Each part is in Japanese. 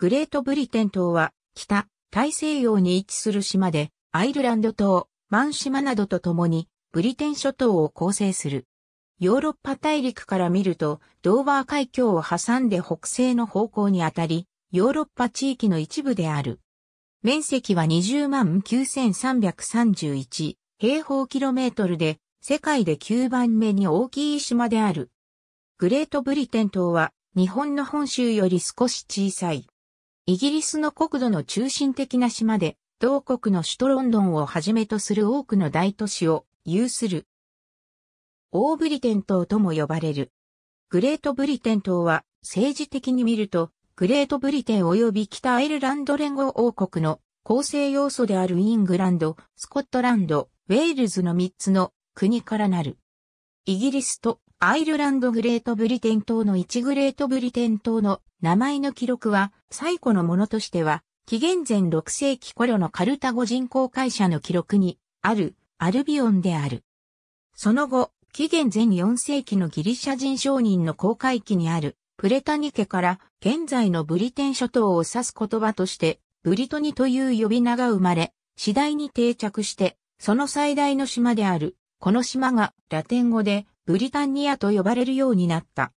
グレートブリテン島は、北、大西洋に位置する島で、アイルランド島、マン島などと共に、ブリテン諸島を構成する。ヨーロッパ大陸から見ると、ドーバー海峡を挟んで北西の方向にあたり、ヨーロッパ地域の一部である。面積は20万9331平方キロメートルで、世界で9番目に大きい島である。グレートブリテン島は、日本の本州より少し小さい。イギリスの国土の中心的な島で、同国の首都ロンドンをはじめとする多くの大都市を有する。オーブリテン島とも呼ばれる。グレートブリテン島は政治的に見ると、グレートブリテン及び北アイルランド連合王国の構成要素であるイングランド、スコットランド、ウェールズの3つの国からなる。イギリスとアイルランドグレートブリテン島の1グレートブリテン島の名前の記録は最古のものとしては紀元前6世紀頃のカルタゴ人工会社の記録にあるアルビオンである。その後、紀元前4世紀のギリシャ人商人の航海期にあるプレタニ家から現在のブリテン諸島を指す言葉としてブリトニという呼び名が生まれ次第に定着してその最大の島であるこの島がラテン語でブリタンニアと呼ばれるようになった。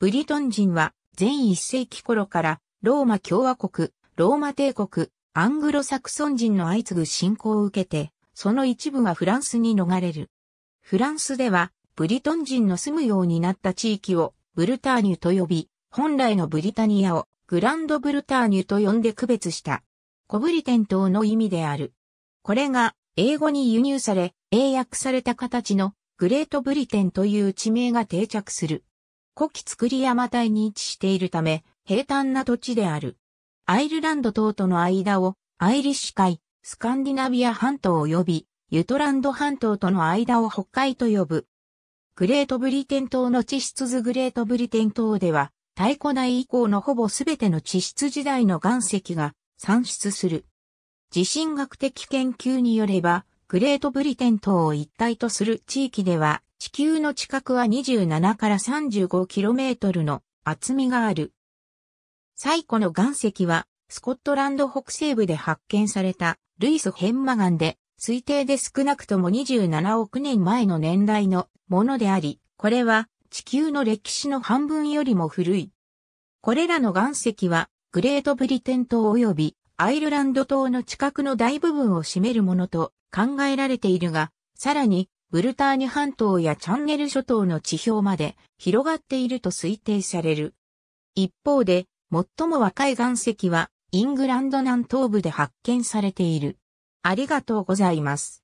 ブリトン人は前一世紀頃からローマ共和国、ローマ帝国、アングロサクソン人の相次ぐ侵攻を受けて、その一部がフランスに逃れる。フランスではブリトン人の住むようになった地域をブルターニュと呼び、本来のブリタニアをグランドブルターニュと呼んで区別した。小ブリテン島の意味である。これが英語に輸入され、英訳された形のグレートブリテンという地名が定着する。古希り山帯に位置しているため、平坦な土地である。アイルランド等との間を、アイリッシュ海、スカンディナビア半島及び、ユトランド半島との間を北海と呼ぶ。グレートブリテン島の地質図グレートブリテン島では、太古代以降のほぼすべての地質時代の岩石が産出する。地震学的研究によれば、グレートブリテン島を一体とする地域では、地球の地殻は27から 35km の厚みがある。最古の岩石は、スコットランド北西部で発見されたルイス・ヘンマ岩で、推定で少なくとも27億年前の年代のものであり、これは地球の歴史の半分よりも古い。これらの岩石は、グレートブリテン島及びアイルランド島の近くの大部分を占めるものと考えられているが、さらに、ブルターニュ半島やチャンネル諸島の地表まで広がっていると推定される。一方で、最も若い岩石は、イングランド南東部で発見されている。ありがとうございます。